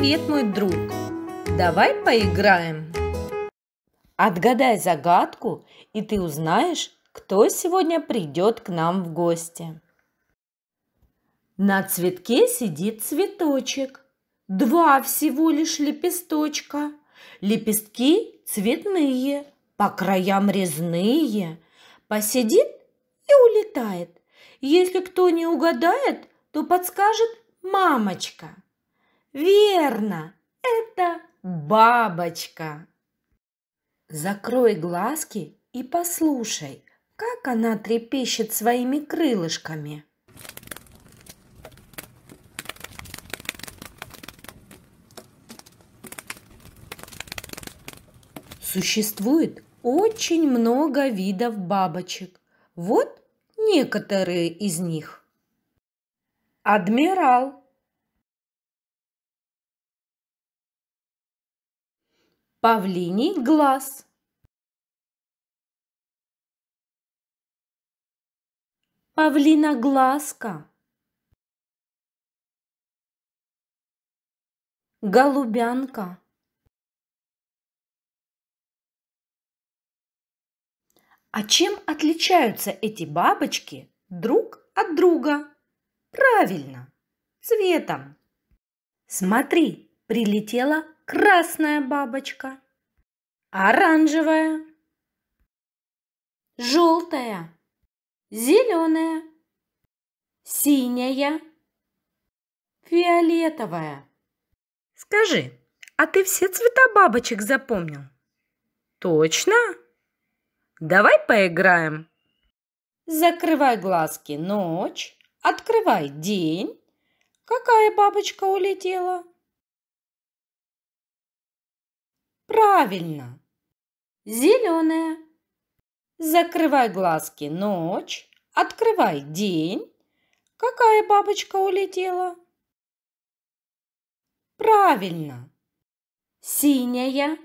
Привет, мой друг! Давай поиграем! Отгадай загадку, и ты узнаешь, кто сегодня придет к нам в гости. На цветке сидит цветочек. Два всего лишь лепесточка. Лепестки цветные, по краям резные. Посидит и улетает. Если кто не угадает, то подскажет мамочка. Верно, это бабочка. Закрой глазки и послушай, как она трепещет своими крылышками. Существует очень много видов бабочек. Вот некоторые из них. Адмирал Павлиний глаз. павлина глазка, Голубянка. А чем отличаются эти бабочки друг от друга? Правильно, цветом. Смотри, прилетела красная бабочка, оранжевая, желтая, зеленая, синяя, фиолетовая. Скажи, а ты все цвета бабочек запомнил? Точно? Давай поиграем. Закрывай глазки ночь, открывай день. Какая бабочка улетела? Правильно. Зеленая. Закрывай глазки ночь, открывай день. Какая бабочка улетела? Правильно. Синяя.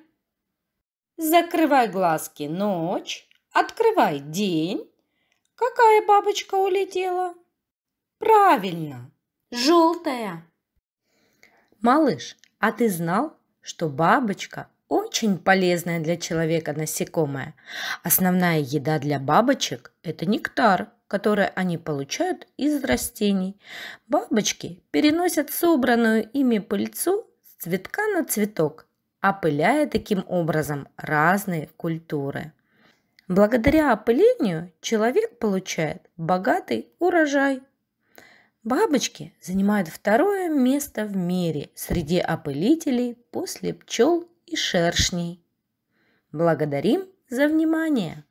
Закрывай глазки ночь, открывай день. Какая бабочка улетела? Правильно. Желтая. Малыш, а ты знал, что бабочка очень полезное для человека насекомое. Основная еда для бабочек – это нектар, который они получают из растений. Бабочки переносят собранную ими пыльцу с цветка на цветок, опыляя таким образом разные культуры. Благодаря опылению человек получает богатый урожай. Бабочки занимают второе место в мире среди опылителей после пчел и шершней. Благодарим за внимание!